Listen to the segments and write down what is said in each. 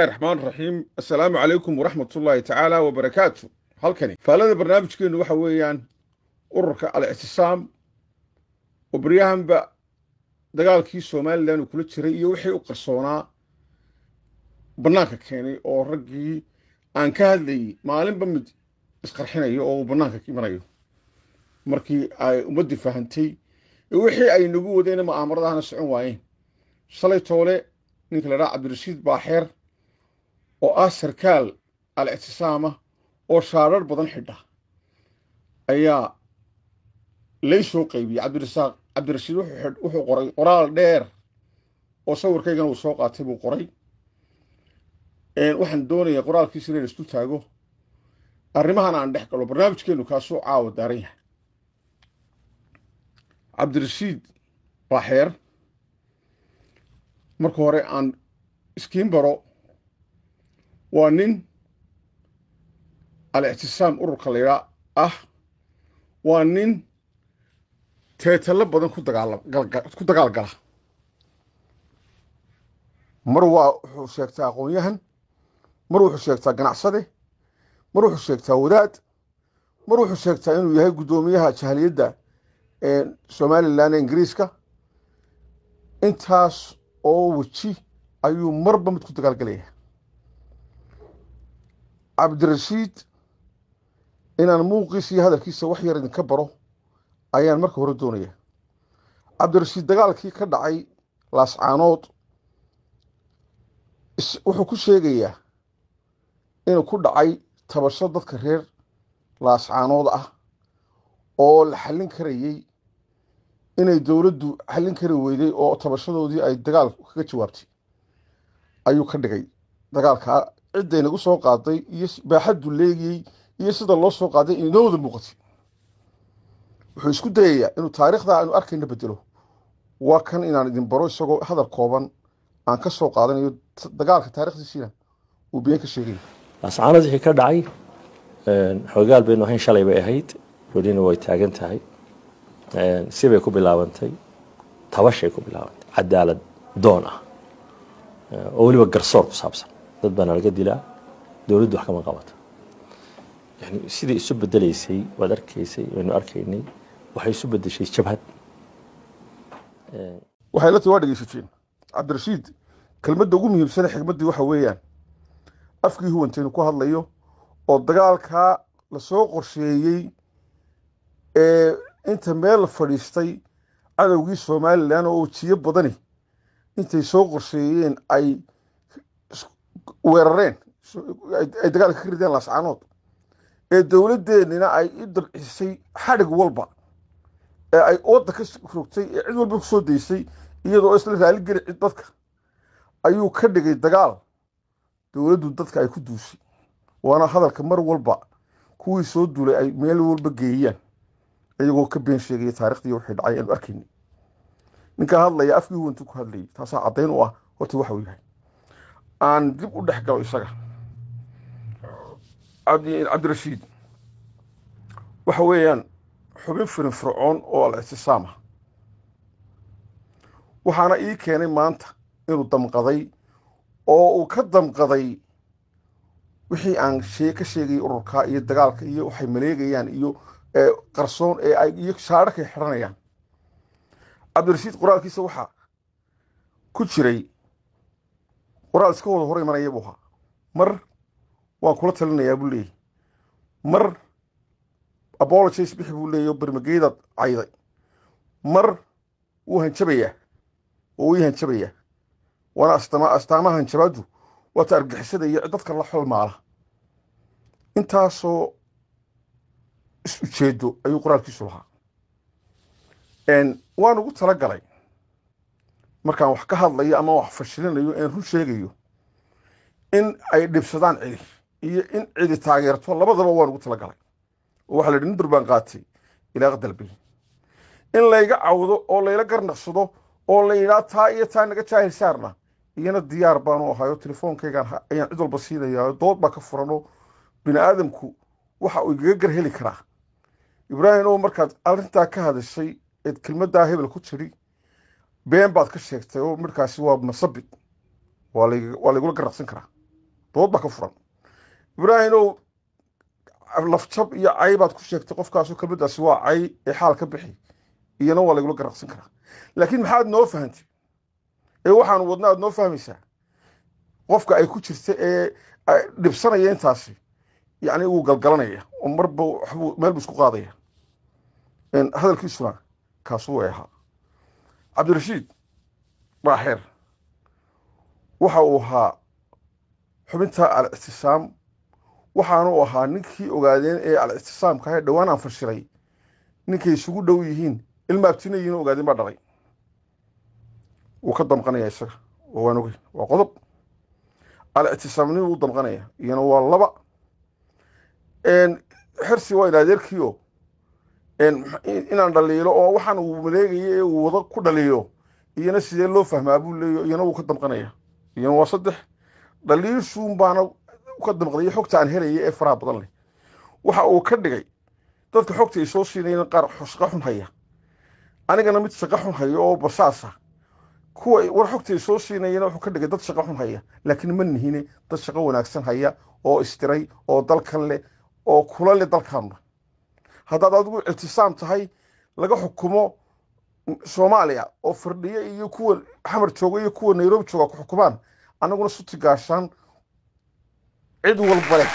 raxmaan raxiim assalaamu calaykum waraxmatullaahi tacaala wabarakaatu halkani faallada barnaamijkeennu waxa weeyaan ururka al-ictisaam oo baryahanba dagaalkii somalilan uu kula jiray iyo wixii u qarsoonaa bannaanka keenay oo raggii aan ka hadlayey maalinba mid isqarxinayo oo uu bannaanka imanayo markii ay ummaddii fahantay wixii ay nagu wadayna aamaradahana socon waayeen shalay toole ninka la dhaha cabdirashiid baaxeer oo ah sarkaal al-ictisaama oo shaarar badan xidha ayaa laysoo qaybiyey cabdirasaaq cabdirashiid wuxuu qoray qoraal dheer oo sawirkaygana uu soo qaatay buu qoray waxaan doonaya qoraalkiisa inaan isku taago arrimahan aan dhex galo barnaamijkeenu kaasuu caawa daaran yahay cabdirashiid baaxeer marka hore aan iskiin baro waa nin al-ictisaam ururka laydhaa ah waa nin teetalo badan ku dagaal gala mar waa wuxuu sheegtaa aqoon-yahan mar wuxuu sheegtaa ganacsade mar wuxuu sheegtaa wadaad mar wuxuu sheegtaa inuu yahay guddoomiyaha jahaliyadda somalilan ee ingiriiska intaas oo weji ayuu marba mid ku dagaalgalaya cabdirashiid inaan muuqiisii hadalkiisa wax yar idinka baro ayaan marka hore doonaya cabdirashiid dagaalkii ka dhacay laascaanood wuxuu ku sheegayaa inuu ku dhacay tabasho dadka reer laascaanood ah oo la xalin karayey inay dowladdu xallin kari weyday oo tabashadoodii ay dagaal kaga jawaabtay ayuu ka dhigay dagaalka cidday nagu soo qaaday iyo baaxaddu leegiyey iyo sida loo soo qaaday inay noo wada muuqatay wuxuu isku dayayaa inuu taariikhda aynu arkayna bedelo waa kan inaan idin baro isagoo hadal kooban aan ka soo qaadanayo dagaalka taarikhdiisiina uu been ka sheegay ascaanad wixii ka dhacay xoogaal baynu ahayn shalay bay ahayd welina way taagan tahay sibay ku bilaabantay tabashay ku bilaabantay cadaalad doon ah oo weliba garsoor ku saabsan dad baana laga dilaa dowladdu wax kama qabato yani sidii isu bedelaysay waad arkaysay waynu arkaynay waxay isu bedeshay jabhad waxay la tahi waa dhegeysateen cabdirashiid kelmadda ugu muhiimsane xigmaddii waxa weeyaan afkii huwanteenu ku hadlayo oo dagaalkaa lasoo qorsheeyey ee inta meel la fadhiistay cadowgii somalilan oo jiyo badani intay soo qorsheeyeen ay weerareen ay dagaalka ka rideen laascaanood ee dowladdeennina ay i dalcisay xadhig walba ee ay wadda ka rogtay ee cid walba ku soo daysay iyadoo isla raaligeli cid dadka ayuu ka dhigay dagaal dowladdu dadka ay ku duusay waana hadalka mar walba kuwii soo duulay ay meel walba geeyaan iyagoo ka been sheegaya taarikhdii waxay dhacay aanu arkayni ninka hadlaya afkii huwantu ku hadlayay taasaa caddayn u ah horta waxa uu yahay aan dib u dhex galo isaga cabdirashiid waxa weeyaan xubin firin fircoon oo al-ictisaam ah waxaana ii keenay maanta inuu damqaday oo uu ka damqaday wixii aan ka sheegayay ururka iyo dagaalka iyo waxay maleegayaan iyo eh, qarsoon ee iyo shaadhakay xidhanayaan cabdirashiid qoraalkiisa waxaa ku jiray waraad iska wada hor imanaya buu ahaa mar waan kula talinayaa buu leeyahy mar abologies bixi buu leeyay oo barmageedaad cayday mar wuu hanjabayaa oo i hanjabayaa waana astaamaha hanjabaaddu waata argixisada iyo dadka la xolmaala intaasoo is ujeedo ayuu qoraalkiisu lahaa waan ugu tala galay markaan wax ka hadlayo ama wax fashilinayo een run sheegayo in ay dhibsadaan cidi iyo in cidi taageerto labadaba waan ugu talagalay oo waxaa la yidhi nin qaatay ilaaqa dalbay in layga cawdo oo layla garnaqsado oo la taa iyo taa naga jaahil saarna iyana diyaar baanu ahayo telefoonkaygaan ayaan cid walba siinayaa dood baa ka furanoo bini aadamku waxa uu igaga gar heli karaa ibraahim oo markaad arrintaa ka hadashay eed kelmaddaa hebel ku jiri been baad ka sheegtay oo midhkaasi waa munasabid waa laygula garaqsan karaa dood baa ka furan ibraahimow lafjab iyo cay baad ku sheegtay qofkaasoo kelmaddaasi ah waa cay ee xaal ka bixi iyana waa laygula garaqsan karaa laakiin maxaad noo fahantay ee waxaanu wadna aad noo fahmaysaa qofka ay ku jirta ee dhibsanaya intaasi yacni wuu galgalanaya oo marba waxbuu buu isku qaadaya hadalkiisuna kaasu way ahaa cabdirashiid baaxeer waxa uu ahaa xubinta alictisaam ictisaam waxaanu ahaa ninkii ogaadeen ee al ahe dhowaan aan fashilay ninkay isugu dhow yihiin ilma abtinayiin ogaadeen baa dhalay wuu ka damqanaya isaga oo waan ogey waa qodob al-ictisaamnimuu damqanaya iyana waa laba xersi waa in inaan dhaliilo oo waxaan uu maleegaya ee uu wado ku dhaliyo iyana sidee loo fahmaa buu leeyo iyana wuu ka damqanaya iyana waa saddex dhaliilshuun ka damqday xogta aan helaya ee faraha badan leh waxa uu ka dhigay dadka xogta ay soo siinayaan qaar shaqo xun haya anigana mid shaqo xun haya oo basaasa kuwa war xogta ay soo siinayana wuxuu ka dhigay dad shaqo xun haya laakiin ma nihine dad shaqo wanaagsan haya oo istiray oo dalkan leh oo kula leh dalkanba haddaad adigu iltisaam tahay laga xukumo soomaaliya oo fardhiye iyo kuwa xamar jooga iyo kuwa nairobi jooga ku xukumaan anaguna suti gaashaan cid walba leh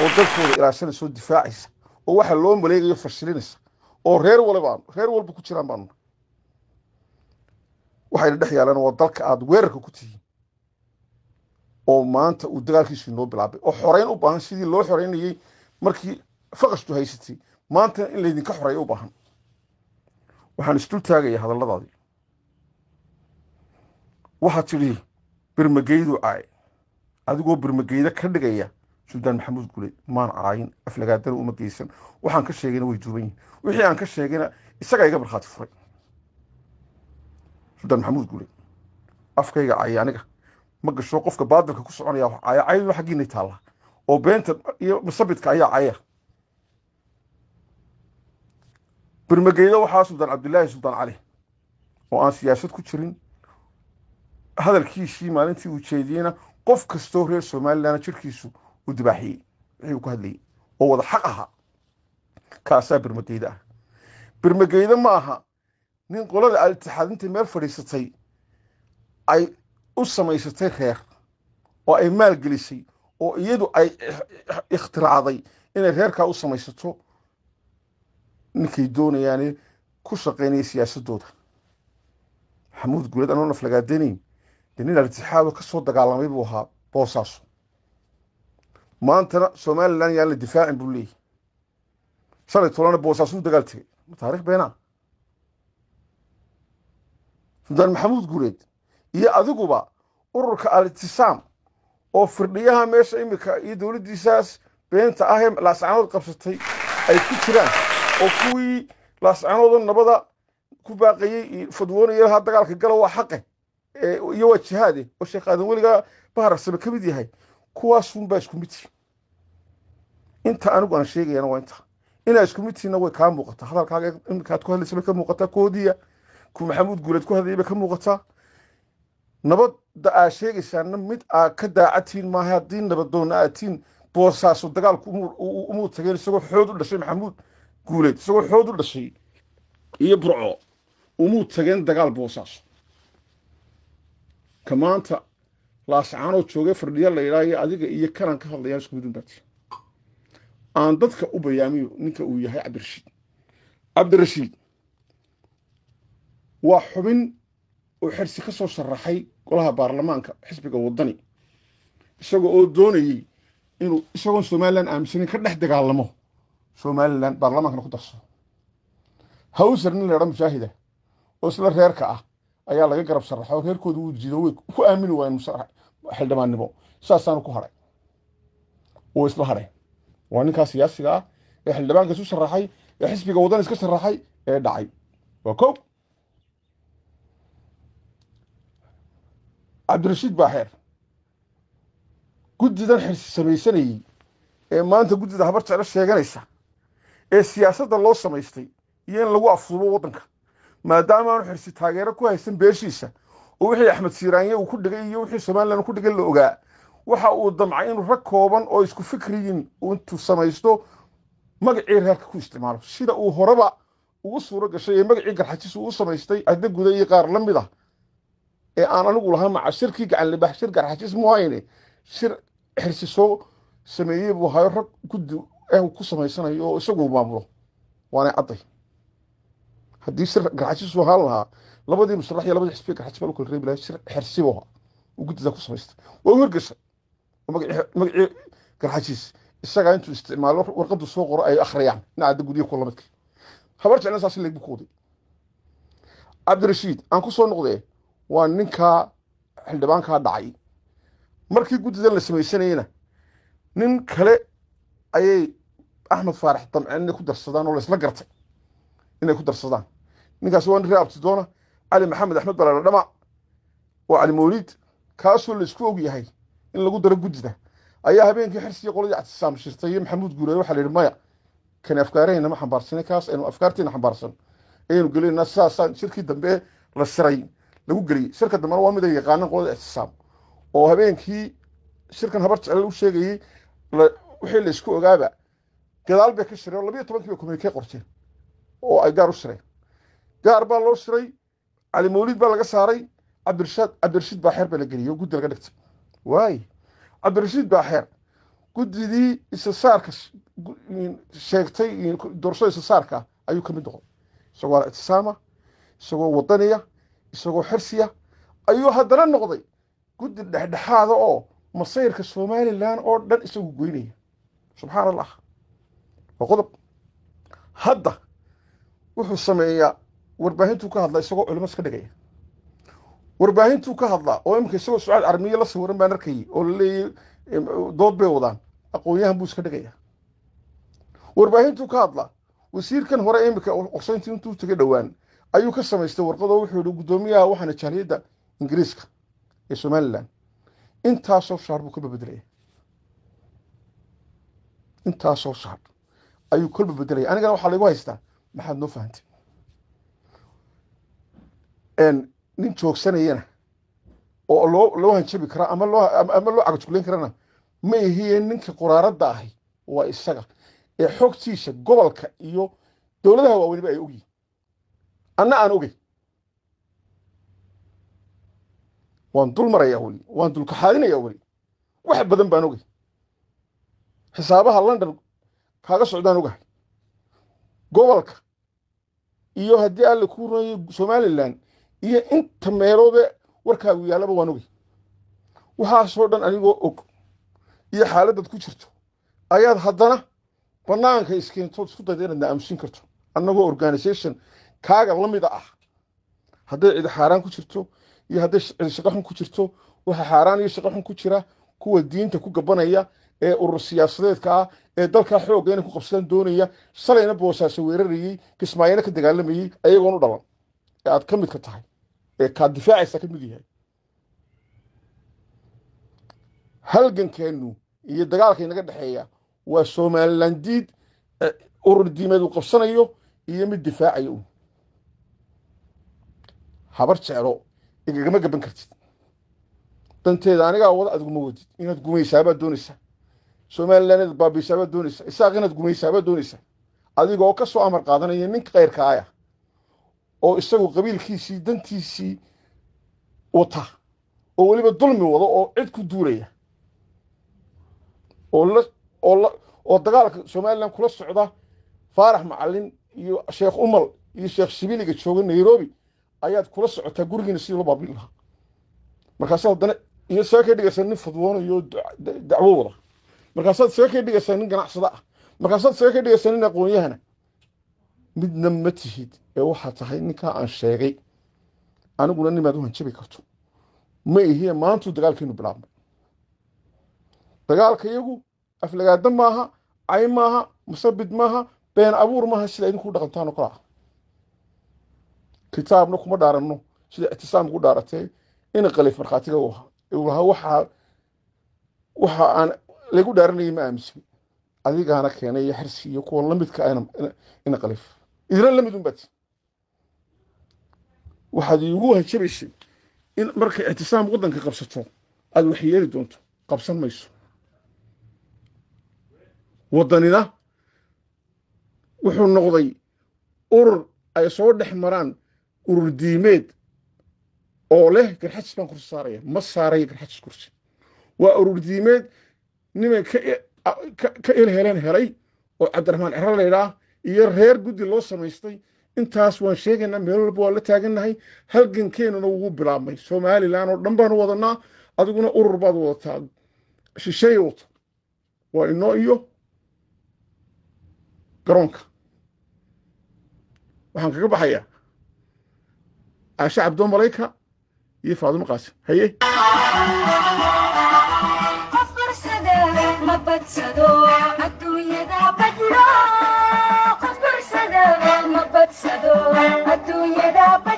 oo dalkooda ilaashanaysa oo difaacaysa oo waxa loo maleegayo fashilinaysa oo reer walba reer walba ku jiraan baan waxayna dhex yaaleen waa dalka aada weerarka ku tihiin oo maanta uu dagaalkiisu inoo bilaabay oo xoreyn u baahan sidii loo xoreynayey markii faqashtu haysatay maanta in laydinka xoreeya u baahan waxaan isdul taagaya hadalladaadii waxaad tidhi birmageydu caay adigoo birmageyda ka dhigaya suldaan maxamuud guuleed maan caayin aflagaadana uma geysan waxaan ka sheegayna way duuban yihin wixii aan ka sheegayna isagaa iga markhaati furay suldaan maxamuud guuleed afkayga caya aniga ma gasho qofka baadilka ku soconaya wax caya cayadu xaggiinay oo beenta iyo musabidka ayaa caya bermageydo waxaa sultaan cabdilaahi sultaan cali oo aan siyaasad ku jirin hadalkiisii maalintii uu jeediyeyna qof kastoo reer somalilanna jirkiisu u dibaaxiyey wixii ku hadlayey oo wada xaq ahaa kaasaa birmageyda ah bermageyda ma aha nin qolada al-itixaad intay meel fadhiisatay ay u samaysatay reer oo ay maal gelisay oo iyadu ay ikhtiraacday inay reerkaa u samaysato ninkay doonayaan ku shaqeynaya siyaasadooda xamuud guuleed anoo naflagaadenayn de nin altixaado kasoo dagaalamay buu ahaa boosaaso maantana somalilan yaan la difaacin buu leeyahy shalay tolana boosaasu dagaal tegay taarikh beena sudaan maxamuud guuleed iyo adiguba ururka alitisaam oo firdhiyaha meesha imika iyo dowladdiisaas beenta ah ee laascanood qabsatay ay ku jiraan oo kuwii laascanoodoo nabada ku baaqayey fadwoonaya lahaa dagaalka gala waa xaqe iyo waa jihaade oo sheekh aadan weligaa bahararsame ka mid yahay kuwaasunbaa isku midtihi inta anigu aan sheegayana waa inta inaa isku midtihiinna way kaa muuqataa hadalkaaga iminkaad ku hadlaysaba ka muuqataa koodiya ku maxamuud guuleed ku hadlayba ka muuqataa nabadda aa sheegaysaana mid aa ka daacadtihiin maaha haddii nabadoonna aadtihiin boosaaso dagaalku umuu tageen isagoo xood u dhashay maxamuud guulayd isagoo xood u dhashay iyo burco umuu tageen dagaal boosaaso ka maanta laascaanoo joogay fardhiya la yidhaayo adiga iyo kanan ka hadlayaan isku midun aan dadka u bayaamiyo ninka uu yahay cabdirashiid cabdirashiid waa xubin oo xersi ka soo sharaxay golaha baarlamaanka xisbiga waddani isagoo oo doonayey inuu isagoon somalilan aaminsanin ka dhex dagaalamo somalilan baarlamankana ku darso hawser nin laydha mushaahida oo isla reerka ah ayaa laga garab saraxo reerkooda wuu jido wey ku aamini waayeen xildhibaannimo saasaanu ku hadhay wuu isla hadhay waa ninkaa siyaasiga ah ee xildhibaanka isu sharaxay ee xisbiga wadan iska sharaxay ee dhacay waa ko cabdirashiid baaxeer guddidan xirsi samaysanayey ee maanta guddida habar jeclo sheeganaysa ee siyaasadda loo samaystay iyo in lagu afduubo waddanka maadaama aanu xirsi taageero ku haysan beeshiisa oo wixii axmed siiraanye uu ku dhigay iyo wixii somalilan ku dhigay la ogaa waxa uu damcay inuu rag kooban oo isku fikriyin intuu samaysto magacii reerka ku isticmaalo sida uu horeba ugu suuro gashay ee magacii garxajis uu samaystay addaguda iyo qaar lamid ah ee aan anigu lahaa maca shirkii gacanlibax shir garxajis hayne shir xirsi soo sameeyey buu hayo rag guddi ee ku samaysanayo oo isagu maamulo waana cadday haddii si garxajisuu ahaan lahaa labadii musalax iyo labadii xisbiya garxajis baa lu kala reebi lahay si xersiboha uu guddida ku samaystay waa u hergeshay magacii garxajiis isagaa intuu isticmaalo warqaddu soo qoro ay akhriyaan in aada kula midkii habar jeclan saas leeg ku waday cabdirashiid aan ku noqdee waa ninkaa xildhibaankaa dhacay markii guddidan la samaysanayena nin kale ayay axmed faarax damceen inay ku darsadaan oo laysla gartay inay ku darsadaan ninkaasi waa nin reer abtidoona cali maxamed axmed balaale dhama oo cali mawliid kaasoo laysku og yahay in lagu daro guddida ayaa habeenkii xirsigii qoladii catisaam shirtay iyo maxamuud guureeye waxaa la yidhi maya kani afkaarahaynama xambaarsanay kaas aynu afkaartiina xambaarsan ayaynu gelinayna sidaasaan shirkii dambe la siray lagu geliyey shirka dambena waa mid ay yaqaaneen qolada ictisaam oo habeenkii shirkan habar jecel u sheegayey wixii laysku ogaaba gadaal bay ka shireen oo labiyo tobankii bay kumeyke qorteen oo ay gaar u shireen gaar baa loo shiray cali mawlid baa laga saaray cabdirashaad cabdirashiid baaxeer baa la geliyay oo guddi laga dhigtay waay cabdirashiid baaxeer guddidii isasaarka sheegtay doorashada isasaarka ayuu kamid noqday isagoo al-ictisaama isagoo wadaniya isagoo xirsiya ayuu haddana noqday guddi dhexdhexaada oo masayrka somalilan oo dhan isagu goynaya subxaana allah waa qodob hadda wuxuu sameeyaa warbaahintuu ka hadlaa isagoo culimo iska dhigaya warbaahintuu ka hadlaa oo imika isagoo sucaal armiye la sawiran baan arkayay oo laleeyay dood bay wadaan aqoonyahan buu iska dhigaya warbaahintuu ka hadla wasiirkan hore imika qorsayntii intuu tegay dhowaan ayuu ka samaystay warqadoo wuxuu yihi guddoomiyaha waxaana jaaliyadda ingiriiska ee somalilan intaasoo shaar buu ka babedlaya intaasoo shaar ayuu kolba bedelaya anigana waxaa laygu haystaa maxaad noo fahantay nin joogsanayana oo loo loo hanjabi karaa ama loo ama loo cagajuglayn karana ma ahiye ninka quraaradda ahi waa isaga ee xogtiisa gobolka iyo dowladaha waaweyniba ay ogyihin anna aan ogey waan dul marayaa weli waan dulkaxaalinaya weli wax badan baan ogey xisaabaha london kaaga socdaan ogahay gobolka iyo haddii alla kuu ronayo somalilan iyo inta meeloode warkaagu yaallaba waan ogay waxaasoo dhan anigoo og iyo xaaladdaad ku jirto ayaad haddana bannaanka iskeento isku dayda inaad na aamusin karto annagoo organization kaaga la mida ah hadday cidi xaaraan ku jirto iyo hadday cidi shaqo xun ku jirto waxa xaaraan iyo shaqo xun ku jira kuwa diinta ku gabanaya ee urur siyaasadeedka ah ee dalkaa xoogga inay ku qabsadan doonaya shalayna boosaaso weerarayey kismaayana ka dagaalamayey ayagoon u dhaban ee aad ka midka tahay ee kaa difaacaysa ka mid yahay halgankeennu iyo dagaalka inaga dhexeeya waa somalilandiid diid urur diimeed uu qabsanayo iyo mid difaacayo un habar jeclo igagama gaban kartid danteeda anigaa wada aad wadid inaad gumaysaabaad doonaysaa somaliland baabiisaaba doonaysa isaaq inaad gumaysaaba doonaysa adigoo ka soo amar qaadanaya nin kayrka aya oo oh, isagu qabiilkiisii dantiisii wata oo oh, weliba dulmi wado oh, oo cid ku duulaya oo dagaalka somalilan kula socda faarax macalin iyo sheekh umal iyo sheekh sibiliga jooga nairobi ayaad kula socotaa gurigiina sidii loo baabiin lahaa markaas haddana iyo saa ka dhigaysa nin fudwoonayo dacwo wada markaasaad saga ka dhigaysaa nin ganacsada ah markaasaad saga ka dhigaysaa nin aqoonyahana yahana midna ma tihid ee waxaa tahay ninkaa aan sheegay aniguna nimaad u hanjabi karto ma ihie maantuu dagaalkaynu bilaabno dagaalka yagu aflagaada maaha cay maaha musabid maaha been abuur maaha sida idinku dhaqantaanoo kale ah kitaabna kuma dhaaranno sida ugu dhaaratee in qalif markhaatiga u ahaa waxaa aan lagu dhaaranaya ma aaminsin adigaana keenay iyo xirsi iyo kuwa lamidka ina qalif idina lamid un baati waxaad iigu hanjabaysay in markay ictisaam waddanka qabsato aad wax yeeli doonto qabsan mayso waddanina wuxuu noqday urur ay soo dhex maraan urur diimeed oo leh garxajis baan kursi saaraya ma saaraya garxajis kursi waa urur diimeed nimay ka il heleen helay oo cabdiraxmaan cero laydhaah iyo reer guddi loo samaystay intaas waan sheegaynaa meel walba waan la taagannahay halgankeenuna wuu bilaabmay somalilan oo dhan baanu wadanaa adiguna urur baad wadataa shisheey wata waa inoo iyo garoonka waxaan kaga baxayaa caashe cabdoo malayka iyo faadimo qaasim haye బతకదో అద్దు ఎద బద్లో కబర్ సదా మబతసదో అద్దు ఎద